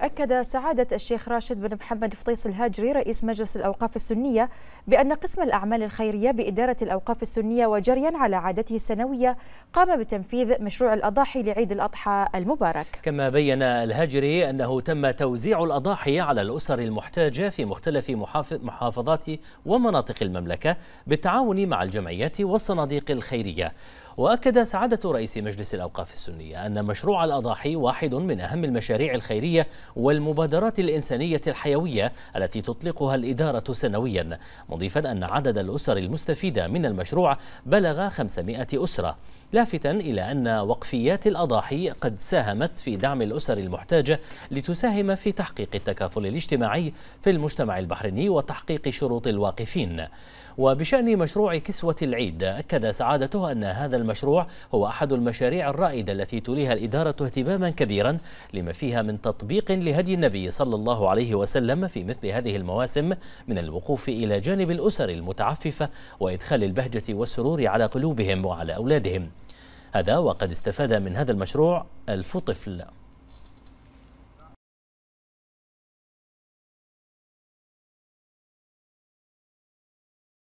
أكد سعادة الشيخ راشد بن محمد فطيس الهاجري رئيس مجلس الأوقاف السنية بأن قسم الأعمال الخيرية بإدارة الأوقاف السنية وجريا على عادته السنوية قام بتنفيذ مشروع الأضاحي لعيد الأضحى المبارك كما بين الهاجري أنه تم توزيع الأضاحي على الأسر المحتاجة في مختلف محافظات ومناطق المملكة بالتعاون مع الجمعيات والصناديق الخيرية وأكد سعادة رئيس مجلس الأوقاف السنية أن مشروع الأضاحي واحد من أهم المشاريع الخيرية والمبادرات الإنسانية الحيوية التي تطلقها الإدارة سنويا مضيفا أن عدد الأسر المستفيدة من المشروع بلغ 500 أسرة لافتا إلى أن وقفيات الأضاحي قد ساهمت في دعم الأسر المحتاجة لتساهم في تحقيق التكافل الاجتماعي في المجتمع البحريني وتحقيق شروط الواقفين وبشأن مشروع كسوة العيد أكد سعادته أن هذا المشروع هو أحد المشاريع الرائدة التي تليها الإدارة اهتماما كبيرا لما فيها من تطبيق لهدي النبي صلى الله عليه وسلم في مثل هذه المواسم من الوقوف إلى جانب الأسر المتعففة وإدخال البهجة والسرور على قلوبهم وعلى أولادهم هذا وقد استفاد من هذا المشروع ألف طفل